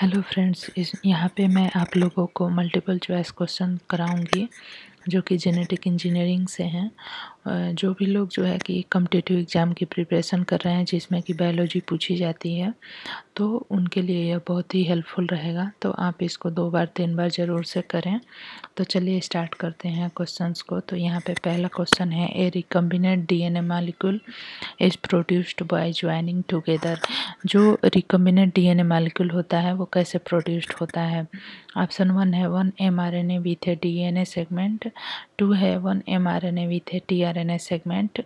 Hello friends इस यहाँ पे मैं आप लोगों को मल्टीपल चॉइस क्वेश्चन कराऊंगी जो कि जेनेटिक इंजीनियरिंग से हैं जो भी लोग जो है कि कम्पिटिटिव एग्ज़ाम की प्रिपरेशन कर रहे हैं जिसमें कि बायोलॉजी पूछी जाती है तो उनके लिए यह बहुत ही हेल्पफुल रहेगा तो आप इसको दो बार तीन बार ज़रूर से करें तो चलिए स्टार्ट करते हैं क्वेश्चंस को तो यहाँ पे पहला क्वेश्चन है a recombinant DNA molecule is produced by joining together जो रिकम्बिनेट डीएनए मालिकुल होता है वो कैसे प्रोड्यूस्ड होता है ऑप्शन वन है one M R N A with a D segment to have one mRNA with a tRNA segment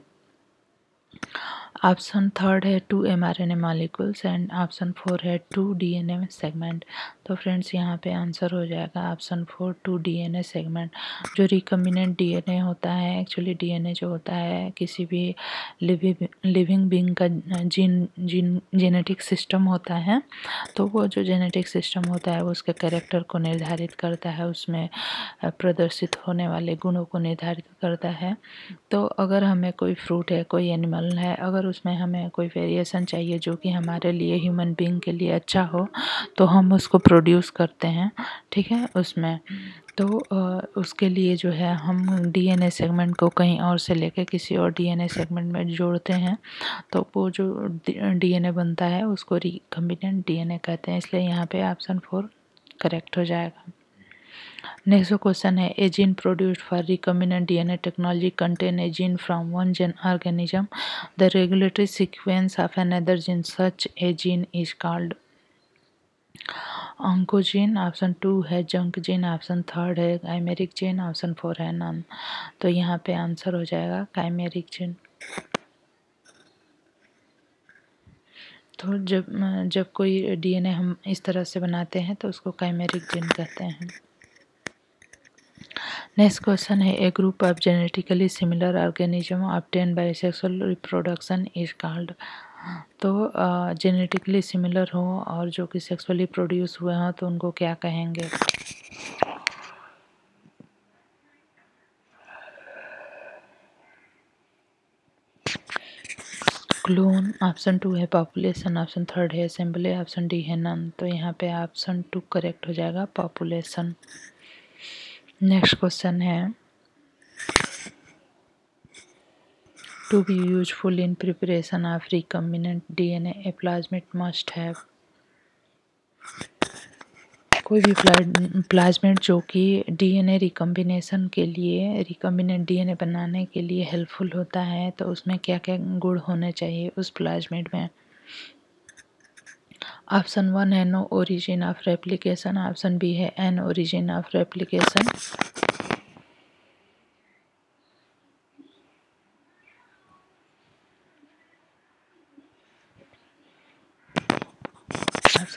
option third है two mRNA molecules and option four है two DNA segment तो friends यहाँ पे answer हो जाएगा option four two DNA segment जो recombinant DNA होता है एक्चुअली डीएनए जो होता है किसी भी लिविंग बींग का जीन जीन जेनेटिक सिस्टम होता है तो वो जो जेनेटिक सिस्टम होता है वो उसके करेक्टर को निर्धारित करता है उसमें प्रदर्शित होने वाले गुणों को निर्धारित करता है तो अगर हमें कोई फ्रूट है कोई एनिमल है अगर उसमें हमें कोई वेरिएशन चाहिए जो कि हमारे लिए ह्यूमन बींग के लिए अच्छा हो तो हम उसको प्रोड्यूस करते हैं ठीक है उसमें तो उसके लिए जो है हम डीएनए सेगमेंट को कहीं और से लेके किसी और डीएनए सेगमेंट में जोड़ते हैं तो वो जो डीएनए बनता है उसको रिकम्बिनेंट डीएनए कहते हैं इसलिए यहाँ पे ऑप्शन फोर करेक्ट हो जाएगा नेक्स्ट क्वेश्चन है again gene produced for recombinant DNA technology contain again gene from one gene organism the regulatory sequence of another gene such a is called oncogene option two है junk gene option third है chimeric gene option four है none तो यहाँ पे answer हो जाएगा chimeric gene तो जब जब कोई डीएनए हम इस तरह से बनाते हैं तो उसको काइमेरिक जिन कहते हैं नेक्स्ट क्वेश्चन है a group of genetically similar organism obtained by sexual reproduction is called तो जेनेटिकली सिमिलर हो और जो कि सेक्सुअली प्रोड्यूस हुए हों तो उनको क्या कहेंगे क्लोन ऑप्शन टू है पॉपुलेशन ऑप्शन थर्ड है असेंबली ऑप्शन डी है नन तो यहाँ पे ऑप्शन टू करेक्ट हो जाएगा पॉपुलेशन नेक्स्ट क्वेश्चन है to be useful in preparation of recombinant DNA a plasmid must have कोई भी प्लाज्मेट जो कि डीएनए रिकम्बिनेशन के लिए रिकम्बिनेंट डीएनए बनाने के लिए हेल्पफुल होता है तो उसमें क्या क्या गुण होने चाहिए उस प्लाज्मेट में ऑप्शन वन है no origin of replication option B है an origin of replication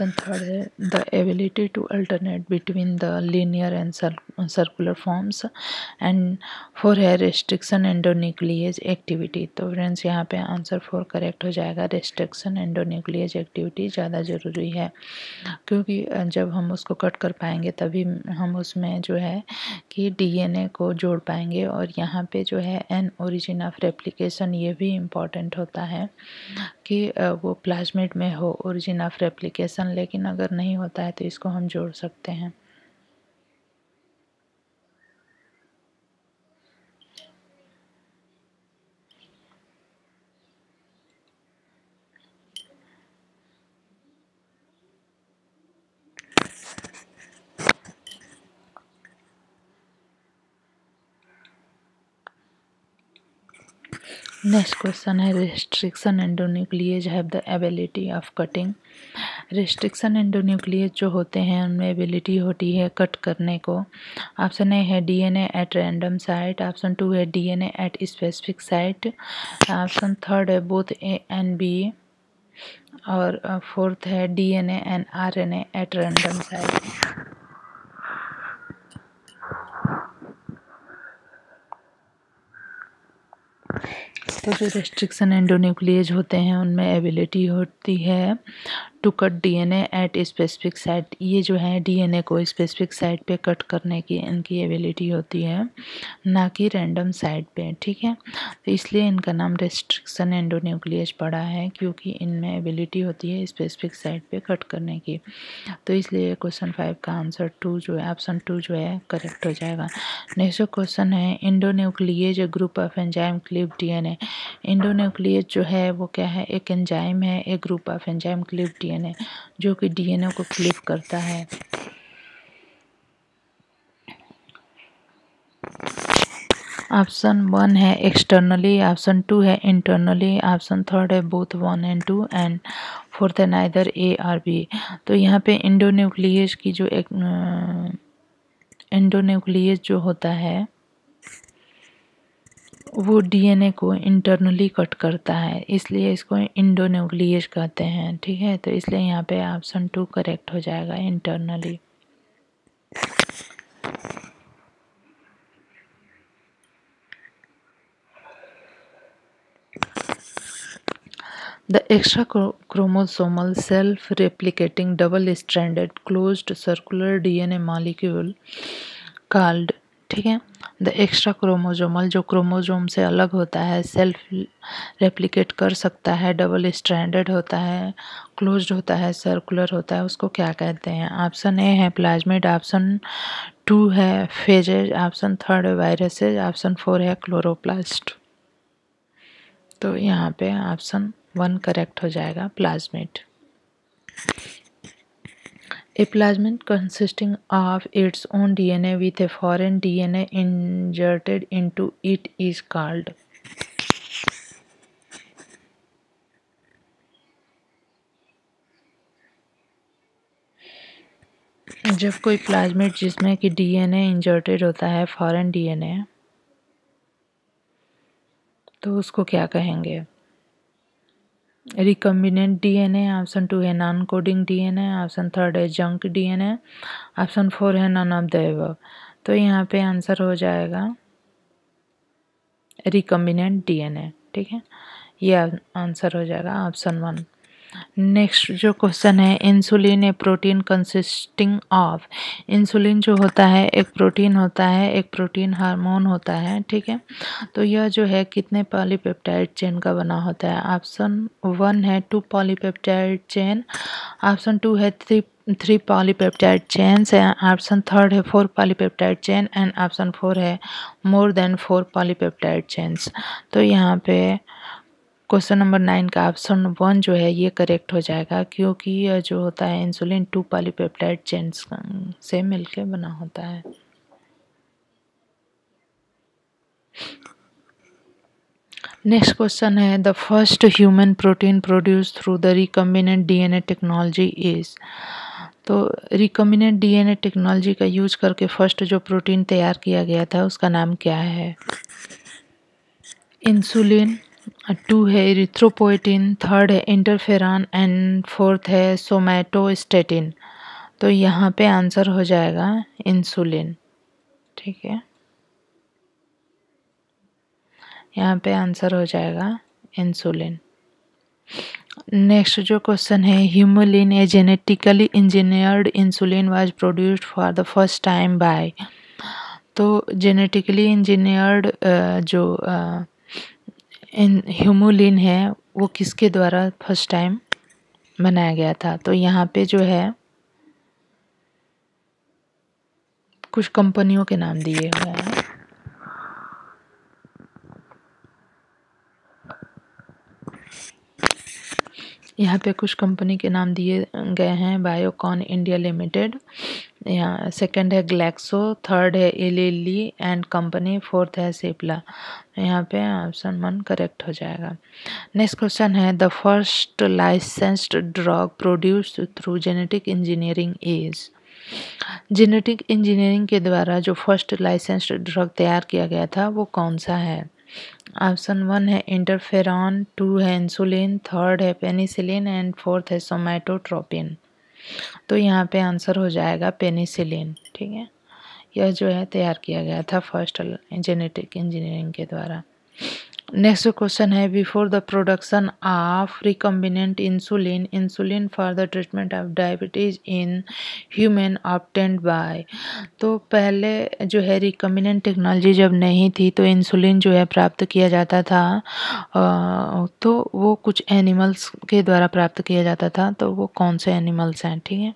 question third है the ability to alternate between the linear and circular forms and four है रेस्ट्रिक्शन एंडोन्यूक्लियज एक्टिविटी तो फ्रेंड्स यहाँ पे answer four correct हो जाएगा restriction endonuclease activity ज़्यादा ज़रूरी है क्योंकि जब हम उसको कट कर पाएंगे तभी हम उसमें जो है कि डीएनए को जोड़ पाएंगे और यहाँ पे जो है एन ओरिजिन ऑफ रेप्लिकेशन ये भी इम्पॉर्टेंट होता है कि वो प्लाज्मिड में हो ओरिजिन ऑफ रेप्लिकेशन वन लेकिन अगर नहीं होता है तो इसको हम जोड़ सकते हैं नेक्स्ट क्वेश्चन है restriction and have the ability of cutting restriction endonuclease जो होते हैं उनमें एबिलिटी होती है कट करने को ऑप्शन ए है DNA at random site option two है DNA at specific site option third है बोथ ए एंड बी और फोर्थ uh, है DNA and RNA at random site तो जो रेस्ट्रिक्शन एंडोन्यूक्लियज होते हैं उनमें एबिलिटी होती है to cut DNA at specific site ये जो है डीएनए को स्पेसिफिक साइट पे कट करने की इनकी एबिलिटी होती है ना कि रैंडम साइट पे ठीक है तो इसलिए इनका नाम रेस्ट्रिक्शन एंडोन्यूक्लियस पड़ा है क्योंकि इनमें एबिलिटी होती है स्पेसिफिक साइट पे कट करने की तो इसलिए क्वेश्चन फाइव का आंसर टू जो है ऑप्शन टू जो है करेक्ट हो जाएगा नेक्स्ट क्वेश्चन है endonuclease group of enzyme clip DNA endonuclease जो है वो क्या है एक एंजाइम है एक group of enzyme clip D DNA जो कि डीएनए को क्लिप करता है ऑप्शन वन है एक्सटर्नली ऑप्शन टू है इंटरनली ऑप्शन थर्ड है both one and two and fourth है नाइदर ए आर बी तो यहाँ पे इंडोन्यूक्लियस की जो एक इंडोन्यूक्लियस जो होता है वो डीएनए को इंटरनली कट करता है इसलिए इसको इंडोन्यूक्लियस कहते हैं ठीक है तो इसलिए यहाँ पे ऑप्शन टू करेक्ट हो जाएगा internally the extra chromosomal self replicating double standard closed circular DNA molecule called ठीक है द एक्स्ट्रा क्रोमोजोमल जो क्रोमोजोम से अलग होता है सेल्फ रेप्लिकेट कर सकता है डबल स्टैंडर्ड होता है क्लोज्ड होता है सर्कुलर होता है उसको क्या कहते हैं ऑप्शन ए है प्लाज्मिड ऑप्शन टू है फेजेज ऑप्शन थर्ड है वायरसेज ऑप्शन फोर है क्लोरोप्लास्ट तो यहाँ पे ऑप्शन वन करेक्ट हो जाएगा plasmid a plasmid consisting of its own D N A with a foreign DNA inserted to it is called जब कोई प्लाज्मिड जिसमें कि डीएनए इंजर्टेड होता है फॉरेन डीएनए तो उसको क्या कहेंगे रिकम्बिनेंट ए ऑप्शन टू है non coding D DNA option third है junk D DNA option four है नॉन ऑफ द तो यहाँ पे आंसर हो जाएगा रिकम्बिनेंट ए ठीक है यह आंसर हो जाएगा ऑप्शन वन नेक्स्ट जो क्वेश्चन है insulin a protein consisting of insulin जो होता है एक प्रोटीन होता है एक प्रोटीन हार्मोन होता है ठीक है तो यह जो है कितने पॉलीपेप्टाइड चेन का बना होता है ऑप्शन वन है two polypeptide chain option two है थ्री थ्री पॉलीपेप्टाइड चेन्स है ऑप्शन थर्ड है four polypeptide chain and option four है more than four polypeptide chains तो यहाँ पे क्वेश्चन नंबर नाइन का ऑप्शन वन जो है ये करेक्ट हो जाएगा क्योंकि यह जो होता है इंसुलिन टू पॉलीपेप्टाइड चेन्स से मिलके बना होता है नेक्स्ट क्वेश्चन है the first human protein produce through the recombinant DNA technology is तो रिकम्बिनेंट डीएनए टेक्नोलॉजी का यूज करके फर्स्ट जो प्रोटीन तैयार किया गया था उसका नाम क्या है इंसुलिन टू है इरिथ्रोपोइटिन थर्ड है इंटरफेरान एंड फोर्थ है सोमैटोस्टेटिन तो यहाँ पे आंसर हो जाएगा इंसुलिन ठीक है यहाँ पे आंसर हो जाएगा इंसुलिन नेक्स्ट जो क्वेश्चन है Humulin a genetically engineered insulin was produced for the first time by तो जेनेटिकली इंजीनियर्ड uh, जो uh, इन ह्यूमोलिन है वो किसके द्वारा फर्स्ट टाइम बनाया गया था तो यहाँ पे जो है कुछ कंपनियों के नाम दिए हुए हैं यहाँ पे कुछ कंपनी के नाम दिए गए हैं बायोकॉन इंडिया लिमिटेड यहाँ सेकंड है ग्लैक्सो थर्ड है एलेली एंड कंपनी फोर्थ है सिप्ला तो यहाँ पे ऑप्शन वन करेक्ट हो जाएगा नेक्स्ट क्वेश्चन है the first licensed drug produce through genetic engineering is genetic engineering के द्वारा जो फर्स्ट लाइसेंस्ड ड्रग तैयार किया गया था वो कौन सा है ऑप्शन वन है इंटरफेरॉन टू है इंसुलिन थर्ड है पेनिसिलिन एंड फोर्थ है सोमैटोट्रोपिन तो यहाँ पे आंसर हो जाएगा पेनिसिलिन ठीक है यह जो है तैयार किया गया था फर्स्ट जेनेटिक इंजीनियरिंग के द्वारा नेक्स्ट क्वेश्चन है before the production of recombinant insulin insulin for the treatment of diabetes in human obtained by तो पहले जो है रिकम्बिनेंट टेक्नोलॉजी जब नहीं थी तो इंसुलिन जो है प्राप्त किया जाता था तो वो कुछ एनिमल्स के द्वारा प्राप्त किया जाता था तो वो कौन से एनिमल्स हैं ठीक है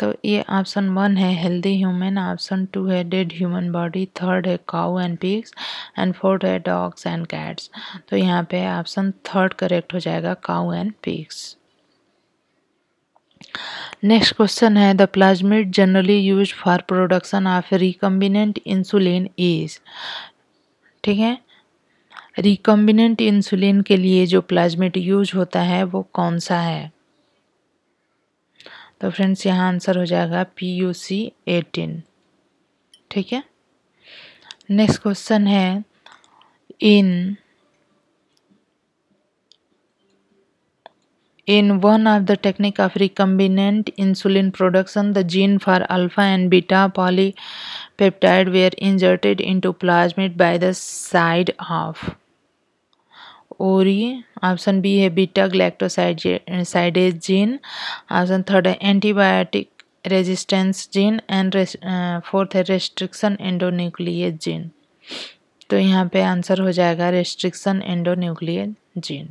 तो ये ऑप्शन वन है हेल्दी ह्यूमन ऑप्शन टू है डेड ह्यूमन बॉडी थर्ड है cow and pigs and fourth है डॉग्स एंड कैट्स पिग्स तो यहाँ पे ऑप्शन थर्ड करेक्ट हो जाएगा cow and pigs next question है the plasmid generally use for production of recombinant insulin is ठीक है रिकम्बिनेंट इंसुलिन के लिए जो प्लाज्मिड यूज होता है वो कौन सा है तो फ्रेंड्स यहाँ आंसर हो जाएगा पी यू सी एटीन ठीक है नेक्स्ट क्वेश्चन है इन In one of the technique of recombinant insulin production, the gene for alpha and beta polypeptide were inserted into plasmid by the side of और ये option B है beta galactosidase gene option third है antibiotic resistance gene and fourth है restriction endonuclease gene तो यहाँ पे answer हो जाएगा restriction endonuclease gene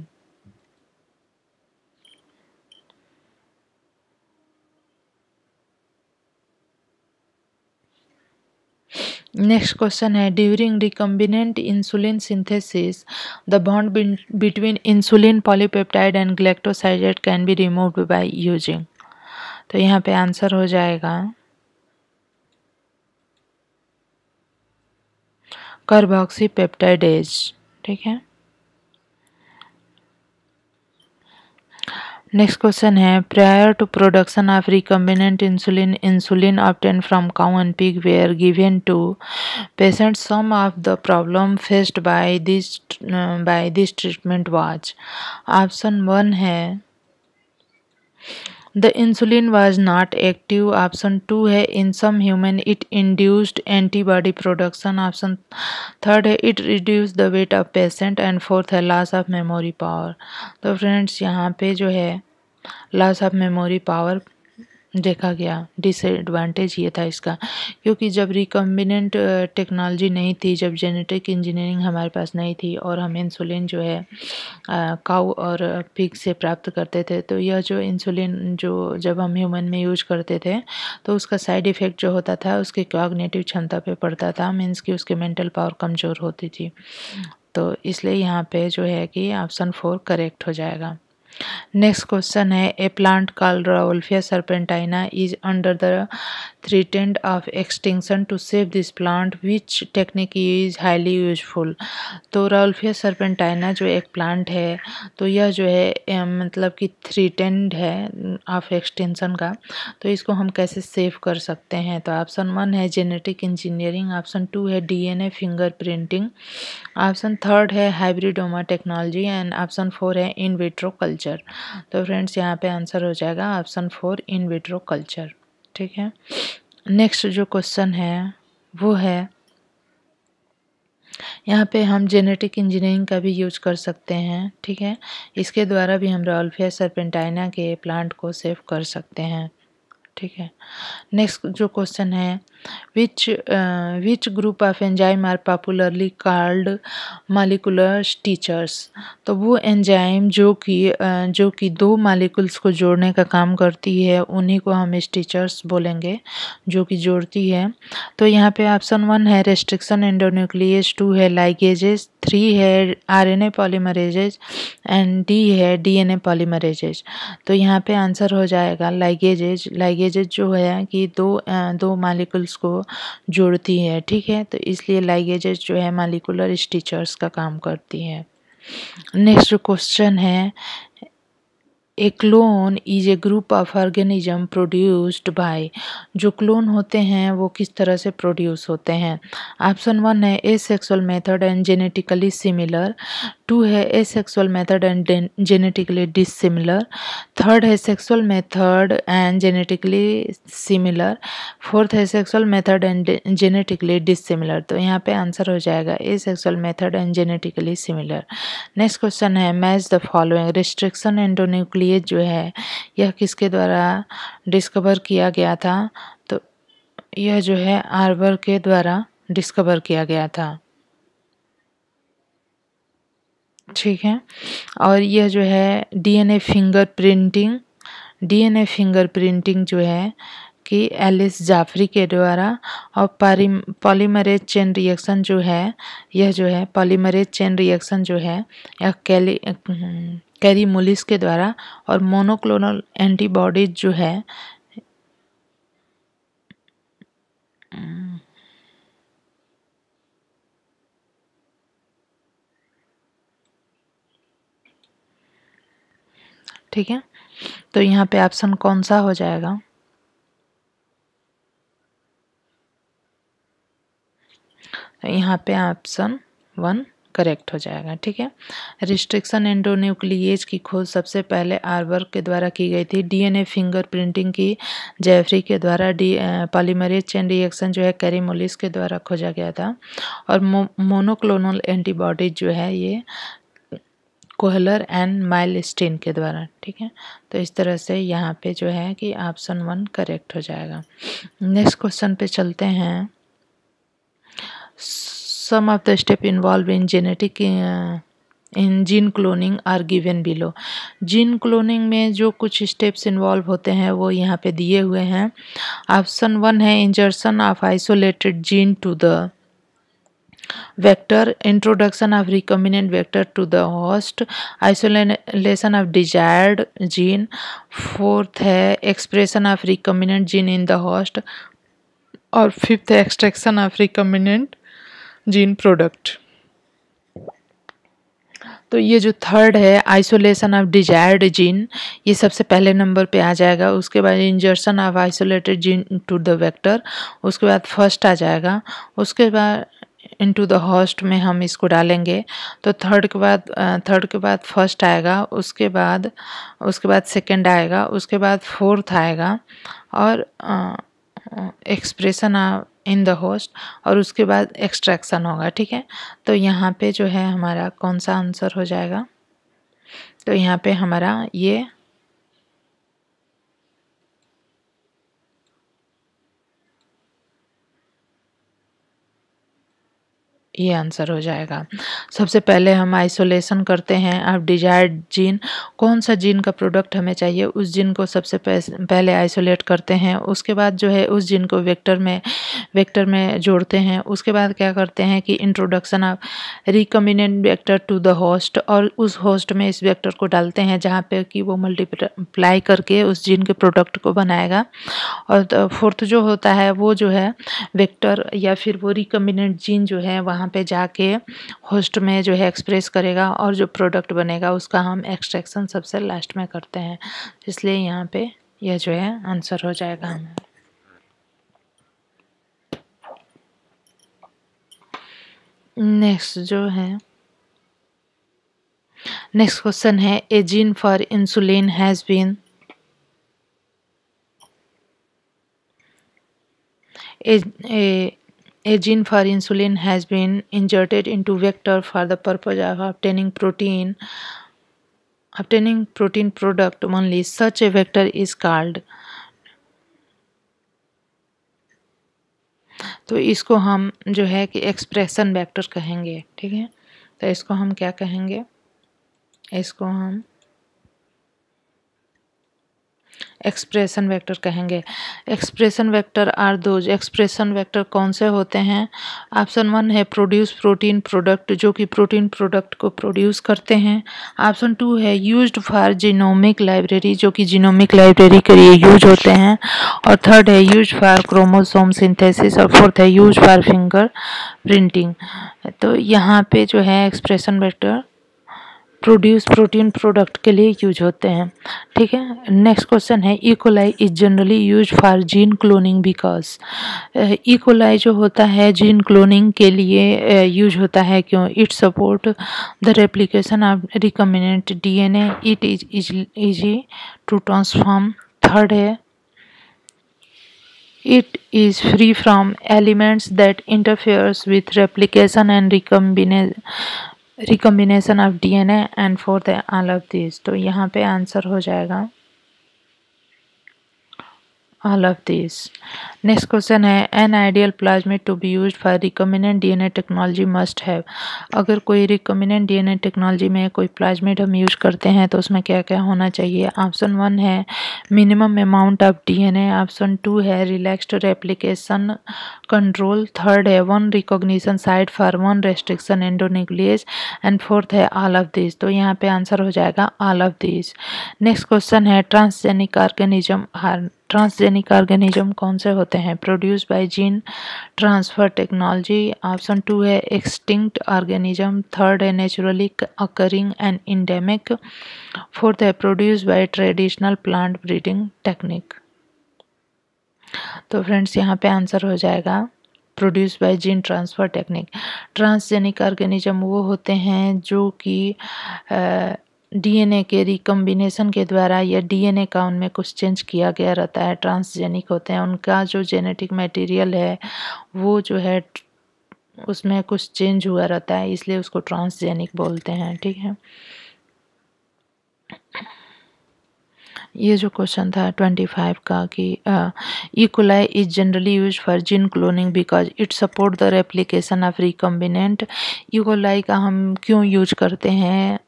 next question है during recombinant insulin synthesis the bond between insulin polypeptide and galactosidase can be removed by using तो यहाँ पे आंसर हो जाएगा कार्बोक्सी पेप्टाइडेज ठीक है नेक्स्ट क्वेश्चन है prior to production of recombinant insulin insulin obtain from cow and pig were given to patient some of the problem faced by this by this treatment was option one है the insulin was not active option two है in some human it induced antibody production option third है it reduce the weight of patient and fourth है loss of memory power तो friends यहाँ पे जो है loss of memory power देखा गया डिसएडवांटेज ये था इसका क्योंकि जब रिकम्बिनेंट टेक्नोलॉजी नहीं थी जब जेनेटिक इंजीनियरिंग हमारे पास नहीं थी और हम इंसुलिन जो है काऊ और पिग से प्राप्त करते थे तो यह जो इंसुलिन जो जब हम ह्यूमन में यूज करते थे तो उसका साइड इफ़ेक्ट जो होता था उसके कॉग्नेटिव क्षमता पर पड़ता था मीन्स कि उसके मेंटल पावर कमज़ोर होती थी तो इसलिए यहाँ पे जो है कि ऑप्शन फोर करेक्ट हो जाएगा नेक्स्ट क्वेश्चन है a plant call Rauwolfia serpentina is under the threatened of extinction to save this plant which technique is highly useful तो राउल्फिया सरपेंटाइना जो एक प्लांट है तो यह जो है मतलब कि threatened है ऑफ एक्सटेंशन का तो इसको हम कैसे सेव कर सकते हैं तो ऑप्शन वन है जेनेटिक इंजीनियरिंग ऑप्शन टू है N A finger printing option third है hybridoma technology and option four है इन विट्रो कल्चर तो फ्रेंड्स यहाँ पे आंसर हो जाएगा option four in vitro culture ठीक है नेक्स्ट जो क्वेश्चन है वो है यहाँ पे हम जेनेटिक इंजीनियरिंग का भी यूज कर सकते हैं ठीक है इसके द्वारा भी हम रॉल्फिया सरपेंटाइना के प्लांट को सेव कर सकते हैं ठीक है नेक्स्ट जो क्वेश्चन है which which group of enzyme are popularly called molecular molecular तो वो एंजाइम जो कि uh, जो कि दो मालिकुल्स को जोड़ने का काम करती है उन्हीं को हम स्टीचर्स बोलेंगे जो कि जोड़ती है तो यहाँ पे ऑप्शन वन है रेस्ट्रिक्शन एंडोन्यूक्लियस टू है लाइगेजेस थ्री है आरएनए पॉलीमरेजेज एंड डी है डीएनए पॉलीमरेजेज तो यहाँ पे आंसर हो जाएगा लाइगेजेज लाइगेजेज जो है कि दो uh, दो मालिकुल्स इसको को जोड़ती है ठीक है तो इसलिए लाइगेजेस जो है मालिकुलर स्टिचर्स का काम करती है नेक्स्ट क्वेश्चन है a clone is a group of organism produced by जो क्लोन होते हैं वो किस तरह से प्रोड्यूस होते हैं ऑप्शन वन है a sexual method and genetically similar two है a sexual method and genetically dissimilar third है sexual method and genetically similar fourth है sexual method and genetically dissimilar तो यहाँ पे आंसर हो जाएगा a sexual method and genetically similar next question है match the following restriction endonuclear लिए जो है यह किसके द्वारा डिस्कवर किया गया था तो यह जो है आर्बर के द्वारा डिस्कवर किया गया था ठीक है और यह जो है DNA finger printing DNA finger printing जो है कि एलिस जाफरी के द्वारा और पारी पॉलीमरेज चेन रिएक्शन जो है यह जो है पॉलीमरेज चेन रिएक्शन जो है यह कैली कैरी मुलिस के द्वारा और मोनोक्लोनल एंटीबॉडीज जो है ठीक है तो यहाँ पे ऑप्शन कौन सा हो जाएगा यहाँ पे ऑप्शन वन करेक्ट हो जाएगा ठीक है रिस्ट्रिक्शन एंडोन्यूक्लिएज की खोज सबसे पहले आर्वर्क के द्वारा की गई थी डीएनए फिंगर प्रिंटिंग की जेफरी के द्वारा डी पॉलीमरेज चेन रिएक्शन जो है कैरीमोलिस के द्वारा खोजा गया था और मो, मोनोक्लोनल एंटीबॉडीज जो है ये कोहलर एंड माइल स्टीन के द्वारा ठीक है तो इस तरह से यहाँ पे जो है कि ऑप्शन वन करेक्ट हो जाएगा नेक्स्ट क्वेश्चन पे चलते हैं Some of the steps involved in genetic uh, in gene cloning are given below gene cloning में जो कुछ स्टेप्स इन्वॉल्व होते हैं वो यहाँ पे दिए हुए हैं ऑप्शन वन है insertion of isolated gene to the vector introduction of recombinant vector to the host isolation of desired gene fourth है expression of recombinant gene in the host और fifth है extraction of recombinant gene product तो ये जो third है isolation of desired gene ये सबसे पहले नंबर पे आ जाएगा उसके बाद insertion of isolated gene to the vector उसके बाद फर्स्ट आ जाएगा उसके बाद इनटू द हॉस्ट में हम इसको डालेंगे तो थर्ड के बाद थर्ड के बाद फर्स्ट आएगा उसके बाद उसके बाद सेकंड आएगा उसके बाद फोर्थ आएगा और एक्सप्रेशन इन द होस्ट और उसके बाद एक्सट्रैक्शन होगा ठीक है तो यहाँ पे जो है हमारा कौन सा आंसर हो जाएगा तो यहाँ पे हमारा ये ये आंसर हो जाएगा सबसे पहले हम आइसोलेशन करते हैं आप डिजायर्ड जीन कौन सा जीन का प्रोडक्ट हमें चाहिए उस जीन को सबसे पहले आइसोलेट करते हैं उसके बाद जो है उस जीन को वेक्टर में वेक्टर में जोड़ते हैं उसके बाद क्या करते हैं कि introduction of recombinant vector to the host और उस होस्ट में इस वेक्टर को डालते हैं जहाँ पर कि वो मल्टीप्लाई करके उस जीन के प्रोडक्ट को बनाएगा और फोर्थ जो होता है वो जो है वेक्टर या फिर वो रिकम्बिनेंट जीन जो है वहाँ वहाँ पे जाके होस्ट में जो है एक्सप्रेस करेगा और जो प्रोडक्ट बनेगा उसका हम एक्सट्रैक्शन सबसे लास्ट में करते हैं इसलिए यहाँ पे यह जो है आंसर हो जाएगा हमारा नेक्स्ट जो है नेक्स्ट क्वेश्चन है a gene for insulin has been a A gene for insulin has been inserted into vector for the purpose of obtaining protein obtaining protein product only such a vector is called तो इसको हम जो है कि expression vector कहेंगे ठीक है तो इसको हम क्या कहेंगे इसको हम एक्सप्रेशन वेक्टर कहेंगे expression vector are those expression vector कौन से होते हैं ऑप्शन वन है प्रोड्यूस प्रोटीन प्रोडक्ट जो कि प्रोटीन प्रोडक्ट को प्रोड्यूस करते हैं ऑप्शन टू है यूज्ड फॉर जीनोमिक लाइब्रेरी जो कि जीनोमिक लाइब्रेरी के लिए यूज होते हैं और थर्ड है यूज फॉर क्रोमोसोम सिंथेसिस और फोर्थ है यूज फॉर फिंगर प्रिंटिंग तो यहाँ पे जो है expression vector produce protein product के लिए यूज होते हैं ठीक है नेक्स्ट क्वेश्चन है E coli is generally use for gene cloning because E coli जो होता है जीन क्लोनिंग के लिए यूज uh, होता है क्यों it support the replication of D DNA it is easy to transform third है it is free from elements that interferes with replication and recombination recombination of DNA and for the all of this तो यहाँ पे answer हो जाएगा all of these next question है an ideal plasmid to be used for recombinant DNA technology must have अगर कोई recombinant DNA technology में कोई plasmid हम यूज करते हैं तो उसमें क्या क्या होना चाहिए ऑप्शन वन है minimum amount of D DNA option two है रिलैक्स्ड रेप्लीकेशन कंट्रोल थर्ड है one recognition site for one restriction endonuclease and fourth है ऑल ऑफ दिस तो यहाँ पे आंसर हो जाएगा all of this next question है ट्रांसजेनिक ऑर्गेनिज्म ट्रांसजेनिक ऑर्गेनिज्म कौन से होते हैं produce by gene transfer technology option two है एक्सटिंक्ट ऑर्गेनिज्म थर्ड है naturally occurring and endemic fourth है produce by traditional plant breeding technique तो फ्रेंड्स यहाँ पे आंसर हो जाएगा produce by gene transfer technique transgenic organism वो होते हैं जो कि डीएनए के रिकम्बिनेशन के द्वारा या डीएनए का उनमें कुछ चेंज किया गया रहता है ट्रांसजेनिक होते हैं उनका जो जेनेटिक मटेरियल है वो जो है उसमें कुछ चेंज हुआ रहता है इसलिए उसको ट्रांसजेनिक बोलते हैं ठीक है ये जो क्वेश्चन था ट्वेंटी फाइव का कि E coli is generally use for gene cloning because it support the replication of recombinant E coli का हम क्यों यूज करते हैं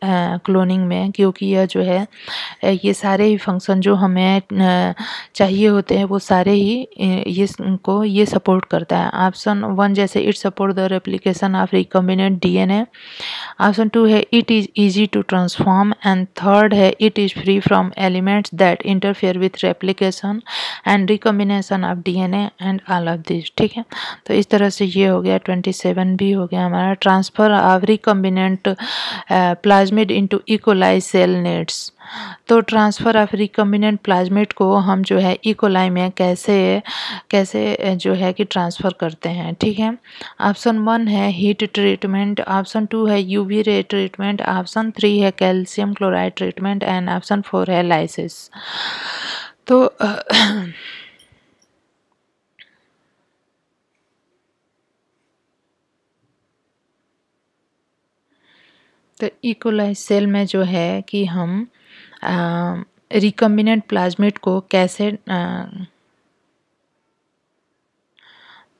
क्लोनिंग में क्योंकि यह जो है ये सारे ही फंक्शन जो हमें चाहिए होते हैं वो सारे ही ये को ये सपोर्ट करता है ऑप्शन वन जैसे it support the replication of recombinant N option two है it is easy to transform and third है it is free from elements that interfere with replication and recombination of D N and all of this ठीक है तो इस तरह से ये हो गया ट्वेंटी सेवन भी हो गया हमारा transfer of recombinant plasmid into E coli cell nets तो ट्रांसफ़र ऑफ रिकम्बिनेंट प्लाज्मेट को हम जो है इकोलाई में कैसे कैसे जो है कि ट्रांसफ़र करते हैं ठीक है ऑप्शन वन है हीट ट्रीटमेंट ऑप्शन टू है UV ray treatment option three है calcium chloride treatment and option four है लाइसिस तो तो इकोलाइज सेल में जो है कि हम रिकम्बिनेंट प्लाज्मिड को कैसे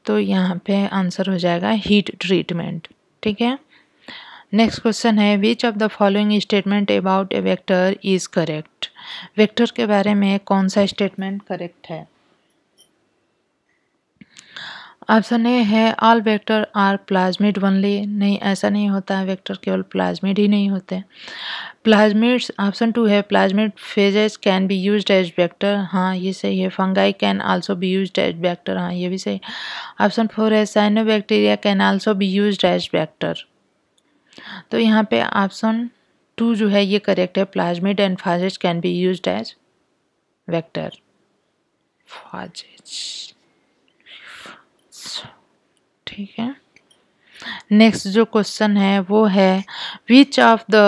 तो यहाँ पे आंसर हो जाएगा हीट ट्रीटमेंट ठीक है नेक्स्ट क्वेश्चन है which of the following statement about a vector is correct vector के बारे में कौन सा स्टेटमेंट करेक्ट है ऑप्शन ए है all vector are plasmid only नहीं ऐसा नहीं होता है वेक्टर केवल प्लाज्मिड ही नहीं होते प्लाज्मिड्स ऑप्शन टू है plasmid phages can be used as vector हाँ ये सही है fungi can also be used as vector हाँ ये भी सही ऑप्शन फोर है cyanobacteria can also be used as vector तो यहाँ पे ऑप्शन टू जो है ये करेक्ट है plasmid and phages can be use as vector phages ठीक है नेक्स्ट जो क्वेश्चन है वो है which of the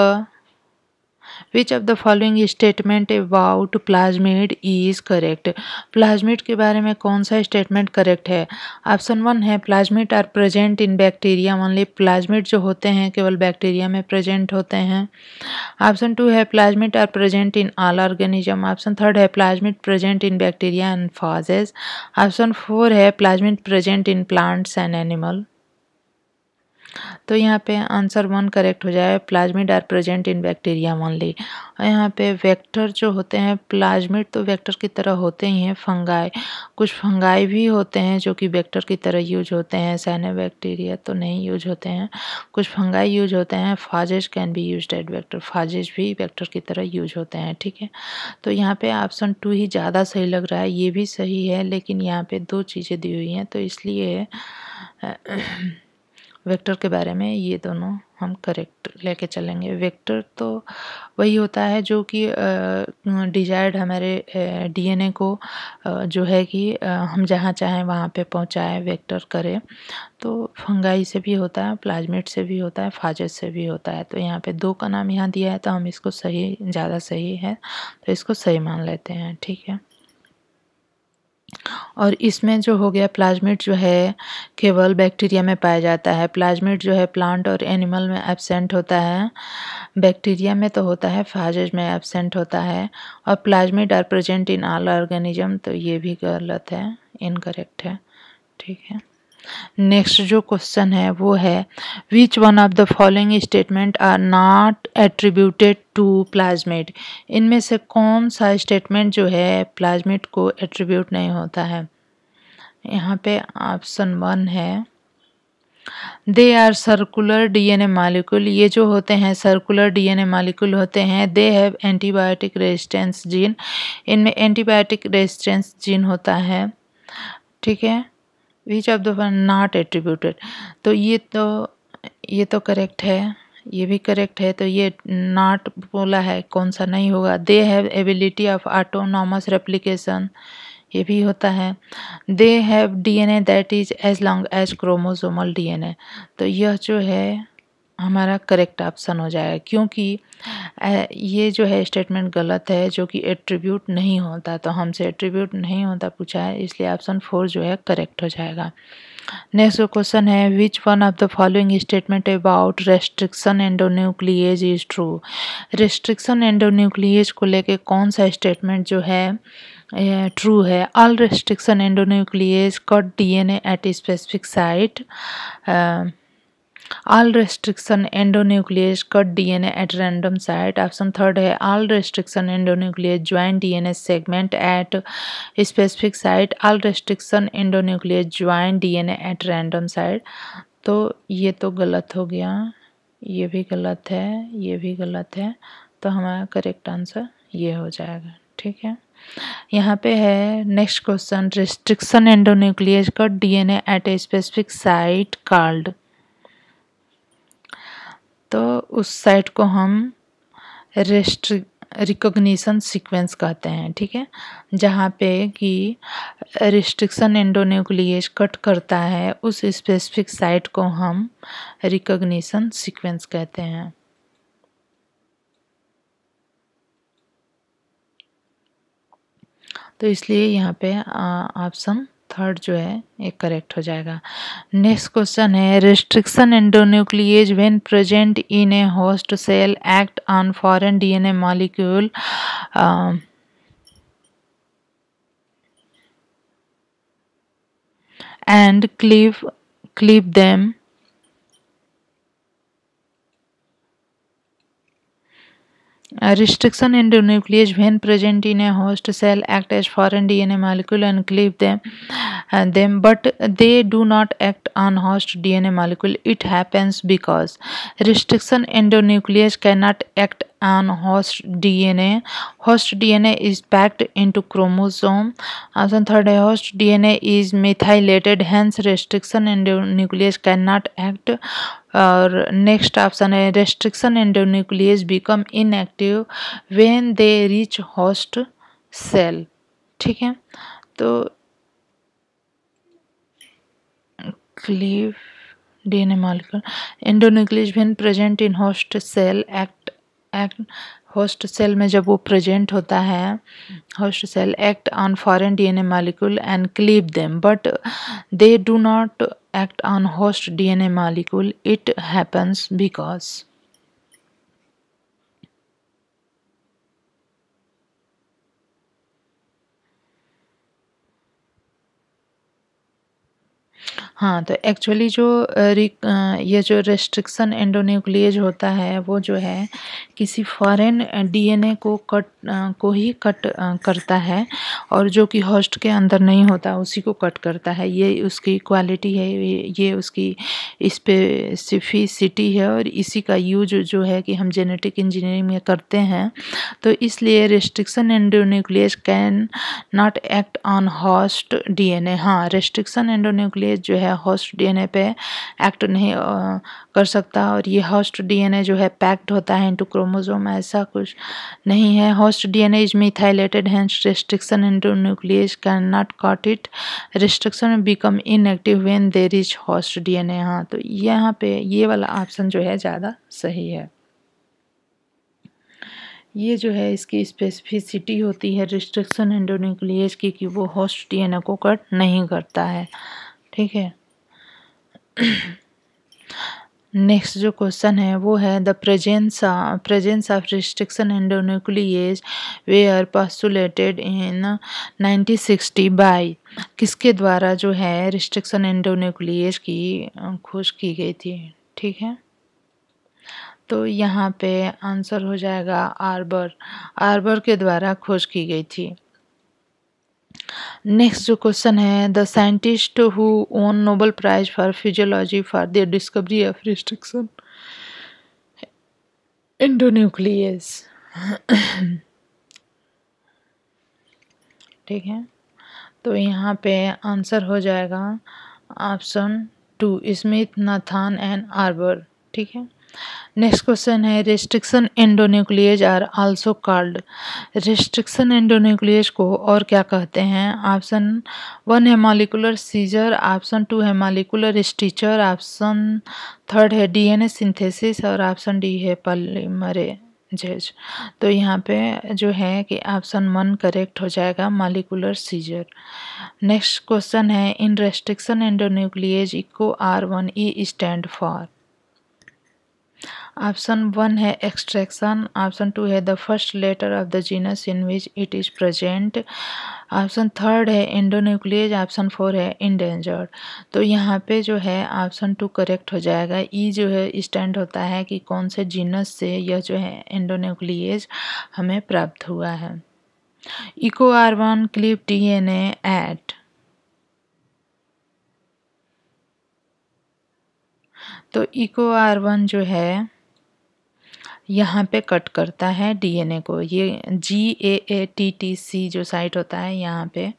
which of the following statement about plasmid is correct plasmid के बारे में कौन सा स्टेटमेंट करेक्ट है ऑप्शन वन है plasmid are present in bacteria only plasmid जो होते हैं केवल बैक्टीरिया में प्रेजेंट होते हैं ऑप्शन टू है plasmid are present in all organism option third है plasmid present in bacteria and phages option four है plasmid present in plants and animal तो यहाँ पे आंसर वन करेक्ट हो जाए plasmid are present in bacteria only और यहाँ पे वेक्टर जो होते हैं प्लाज्मिड तो वेक्टर की तरह होते ही हैं फंगाई कुछ फंगाई भी होते हैं जो कि वेक्टर की तरह यूज होते हैं सैने बैक्टीरिया तो नहीं यूज होते हैं कुछ फंगाई यूज होते हैं phages can be use at vector phages भी वैक्टर की तरह यूज होते हैं ठीक है तो यहाँ पर ऑप्शन टू ही ज़्यादा सही लग रहा है ये भी सही है लेकिन यहाँ पर दो चीज़ें दी हुई हैं तो इसलिए वेक्टर के बारे में ये दोनों हम करेक्ट लेके चलेंगे वेक्टर तो वही होता है जो कि डिजायर्ड हमारे डीएनए को जो है कि हम जहाँ चाहें वहाँ पे पहुँचाएँ वेक्टर करें तो फंगाई से भी होता है प्लाज्मेट से भी होता है फाजस से भी होता है तो यहाँ पे दो का नाम यहाँ दिया है तो हम इसको सही ज़्यादा सही है तो इसको सही मान लेते हैं ठीक है और इसमें जो हो गया प्लाज्मिड जो है केवल बैक्टीरिया में पाया जाता है प्लाज्मिड जो है प्लांट और एनिमल में एबसेंट होता है बैक्टीरिया में तो होता है फाजेज में एबसेंट होता है और plasmid are present in all organism तो ये भी गलत है इनकरेक्ट है ठीक है नेक्स्ट जो क्वेश्चन है वो है which one of the following statement are not attributed to plasmid इनमें से कौन सा स्टेटमेंट जो है प्लाज्मेट को एट्रीब्यूट नहीं होता है यहाँ पे ऑप्शन वन है they are circular D N A molecule ये जो होते हैं circular D N A molecule होते हैं they have antibiotic resistance gene इनमें एंटीबायोटिक रेजिस्टेंस जीन होता है ठीक है which of the not attributed तो ये तो ये तो करेक्ट है ये भी करेक्ट है तो ये नॉट बोला है कौन सा नहीं होगा they have ability of autonomous replication ये भी होता है they have D A that is as long as chromosomal D N A तो यह जो है हमारा करेक्ट ऑप्शन हो जाएगा क्योंकि ये जो है स्टेटमेंट गलत है जो कि एट्रीब्यूट नहीं होता तो हमसे एट्रीब्यूट नहीं होता पूछा है इसलिए ऑप्शन फोर जो है करेक्ट हो जाएगा नेक्स्ट क्वेश्चन है which one of the following statement about restriction endonuclease is true restriction endonuclease को लेके कौन सा स्टेटमेंट जो है ट्रू है all restriction endonuclease cut DNA at specific site all restriction endonuclease cut D N at random site option third है all restriction endonuclease join D N DNA segment at specific site all restriction endonuclease join D N at random site तो ये तो गलत हो गया ये भी गलत है ये भी गलत है तो हमारा करेक्ट आंसर ये हो जाएगा ठीक है यहाँ पे है next question restriction endonuclease cut D N at a specific site called तो उस साइट को हम रेस्ट रिकोगनीसन सीक्वेंस कहते हैं ठीक है जहाँ पे कि रिस्ट्रिक्शन एंडोन्यूक्लिएज कट करता है उस स्पेसिफिक साइट को हम रिकोगनीसन सीक्वेंस कहते हैं तो इसलिए यहाँ पे सब थर्ड जो है ये करेक्ट हो जाएगा नेक्स्ट क्वेश्चन है restriction endonuclease when present in a host cell act on foreign DNA molecule and cleave cleave them A restriction in the nucleus when present in a host cell act as foreign DNA molecule and cleave them, and them but they do not act on host DNA molecule. It happens because restriction endonuclease cannot act on host DNA. Host DNA is packed into chromosome. Option third, host DNA is methylated, hence restriction endonuclease cannot act और next option है restriction endonuclease become inactive when they reach host cell ठीक है तो cleave DNA molecule endonuclease when present in host cell act act host cell में जब वो present होता है host cell act on foreign DNA molecule and cleave them but they do not act on host DNA molecule it happens because हाँ, तो actually जो रिक ये जो रेस्ट्रिक्शन एंडोन्यूक्लिएज होता है वो जो है किसी फ़ॉरेन डीएनए को कट को ही कट करता है और जो कि होस्ट के अंदर नहीं होता उसी को कट करता है ये उसकी क्वालिटी है ये उसकी स्पेसिफिसिटी है और इसी का यूज जो है कि हम जेनेटिक इंजीनियरिंग में करते हैं तो इसलिए restriction endonuclease can not act on host DNA हाँ रेस्ट्रिक्शन एंडोन्यूक्लिएज जो है होस्ट डीएनए पे एक्ट नहीं कर सकता और ये होस्ट डीएनए जो है पैक्ड होता है इनटू क्रोमोसोम ऐसा कुछ नहीं है host DNA is methylated hence restriction endonuclease can not cut it restriction become inactive when there is host DNA हाँ तो यहाँ पे ये वाला ऑप्शन जो है ज़्यादा सही है ये जो है इसकी स्पेसिफिसिटी होती है रिस्ट्रिक्शन एंडोन्यूक्लियस की कि वो होस्ट डीएनए को कट नहीं करता है ठीक है नेक्स्ट जो क्वेश्चन है वो है the presence presence of restriction endonuclease were postulated in 1960 by किसके द्वारा जो है रिस्ट्रिक्शन एंड न्यूक्लियज की खोज की गई थी ठीक है तो यहाँ पे आंसर हो जाएगा आर्बर आर्बर के द्वारा खोज की गई थी नेक्स्ट जो क्वेश्चन है the scientist who won Nobel prize for physiology for their discovery of restriction endonuclease ठीक है तो यहाँ पे आंसर हो जाएगा option two Smith Nathan and Arber ठीक है नेक्स्ट क्वेश्चन है restriction endonuclease are also called restriction endonuclease को और क्या कहते हैं ऑप्शन वन है मालिकुलर सीजर ऑप्शन टू है मालिकुलर स्टीचर ऑप्शन थर्ड है डीएनए सिंथेसिस और ऑप्शन डी है पलिमरे जेज तो यहाँ पे जो है कि ऑप्शन वन करेक्ट हो जाएगा मालिकुलर सीजर नेक्स्ट क्वेश्चन है in restriction endonuclease Eco R one E stand for option one है एक्सट्रैक्शन ऑप्शन टू है the first letter of the genus in which it is present option third है endonuclease option four है endangered तो यहाँ पे जो है option two correct हो जाएगा ई e जो है स्टैंड होता है कि कौन से जीनस से यह जो है इंडोन्यूक्लियज हमें प्राप्त हुआ है Eco one clip N at तो इको वन जो है यहाँ पे कट करता है डीएनए को ये जी ए ए टी टी सी जो साइट होता है यहाँ पे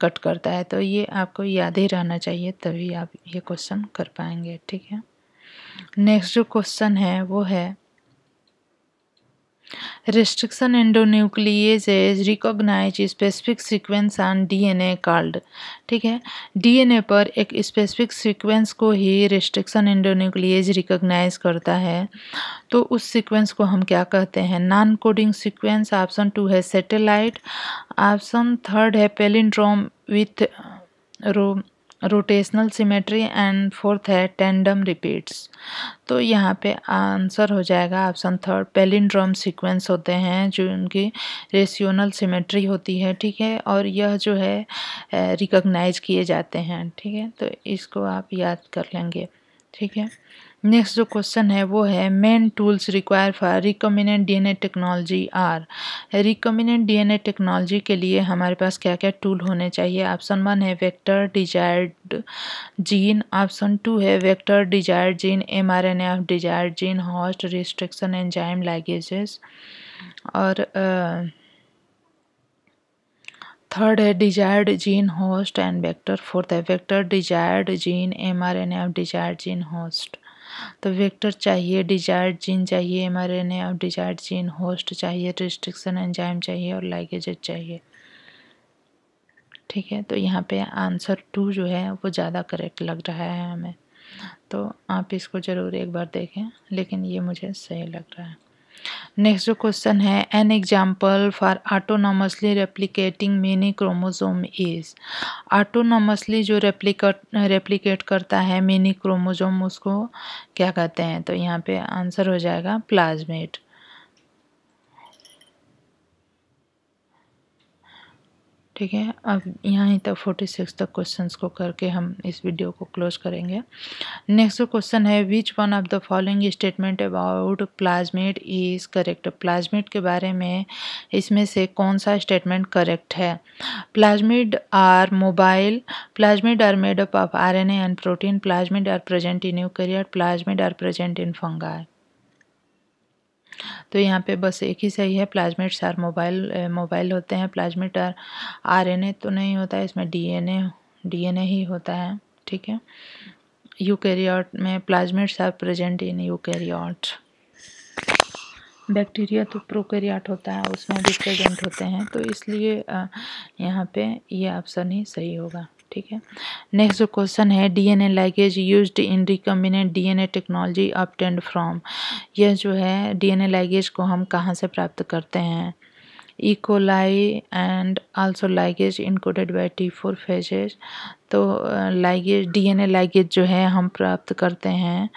कट करता है तो ये आपको याद ही रहना चाहिए तभी आप ये क्वेश्चन कर पाएंगे ठीक है नेक्स्ट जो क्वेश्चन है वो है Restriction specific recognize specific sequence in DNA called ठीक है डीएनए पर एक स्पेसिफिक सीक्वेंस को ही रिस्ट्रिक्शन न्यूक्लियज रिकॉग्नाइज करता है तो उस सीक्वेंस को हम क्या कहते हैं non coding sequence option two है सैटेलाइट ऑप्शन थर्ड है palindrome with ro rotational symmetry and fourth है टेंडम रिपीट्स तो यहाँ पे आंसर हो जाएगा ऑप्शन थर्ड पेलिंड्रोम सीक्वेंस होते हैं जो उनकी रेशियोनल सिमेट्री होती है ठीक है और यह जो है रिकॉग्नाइज किए जाते हैं ठीक है तो इसको आप याद कर लेंगे ठीक है नेक्स्ट जो क्वेश्चन है वो है main tools require for recombinant DNA technology are recombinant DNA technology के लिए हमारे पास क्या क्या टूल होने चाहिए ऑप्शन वन है vector desired gene option two है vector desired gene mRNA of desired gene host restriction enzyme ligases और थर्ड है desired gene host and vector fourth है vector desired gene M R N of desired gene host तो vector चाहिए desired gene चाहिए M R N और desired gene host चाहिए restriction enzyme चाहिए और लाइगेजेट चाहिए ठीक है तो यहाँ पे आंसर टू जो है वो ज़्यादा करेक्ट लग रहा है हमें तो आप इसको ज़रूर एक बार देखें लेकिन ये मुझे सही लग रहा है नेक्स्ट जो क्वेश्चन है an example for autonomously replicating mini chromosome is autonomously जो रेप्लिकेट रेप्लीकेट करता है मेनी क्रोमोजोम उसको क्या कहते हैं तो यहाँ पे आंसर हो जाएगा प्लाज्मेट ठीक है अब यहाँ तक फोर्टी सिक्स तक क्वेश्चंस को करके हम इस वीडियो को क्लोज करेंगे नेक्स्ट क्वेश्चन है which one of the following statement about plasmid is correct plasmid के बारे में इसमें से कौन सा स्टेटमेंट करेक्ट है plasmid are mobile plasmid are made up of R N and protein plasmid are present in eukaryote plasmid are present in fungi तो यहाँ पे बस एक ही सही है प्लाजमेट्स आर मोबाइल मोबाइल होते हैं प्लाजमेट आर आरएनए तो नहीं होता है इसमें डीएनए डीएनए ही होता है ठीक है यूकैरियोट में plasmids are present in eukaryote bacteria तो प्रोकैरियोट होता है उसमें भी प्रेजेंट होते हैं तो इसलिए यहाँ पे ये ऑप्शन ही सही होगा ठीक है नेक्स्ट जो क्वेश्चन है DNA ligase used in recombinant DNA technology obtained from यह जो है डीएनए लाइगेज को हम कहाँ से प्राप्त करते हैं E coli and also ligase encoded by T four phages तो लाइगेज डीएनए लाइगेज जो है हम प्राप्त करते हैं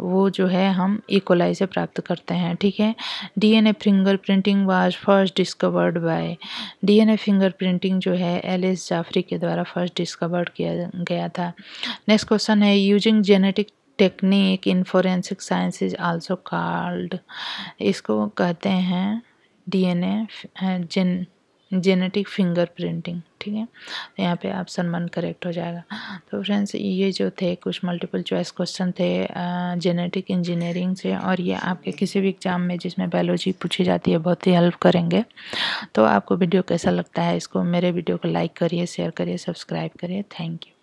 वो जो है हम इकोलाई से प्राप्त करते हैं ठीक है DNA finger fingerprinting was first discovered by DNA finger printing जो है एल एस जाफरी के द्वारा फर्स्ट डिस्कवर्ड किया गया था नेक्स्ट क्वेश्चन है using genetic technique in forensic science is also called इसको कहते हैं DNA gen genetic fingerprinting ठीक है तो यहाँ पे ऑप्शन वन करेक्ट हो जाएगा तो फ्रेंड्स ये जो थे कुछ मल्टीपल चॉइस क्वेश्चन थे जेनेटिक इंजीनियरिंग से और ये आपके किसी भी एग्ज़ाम में जिसमें बायोलॉजी पूछी जाती है बहुत ही हेल्प करेंगे तो आपको वीडियो कैसा लगता है इसको मेरे वीडियो को लाइक करिए शेयर करिए सब्सक्राइब करिए थैंक यू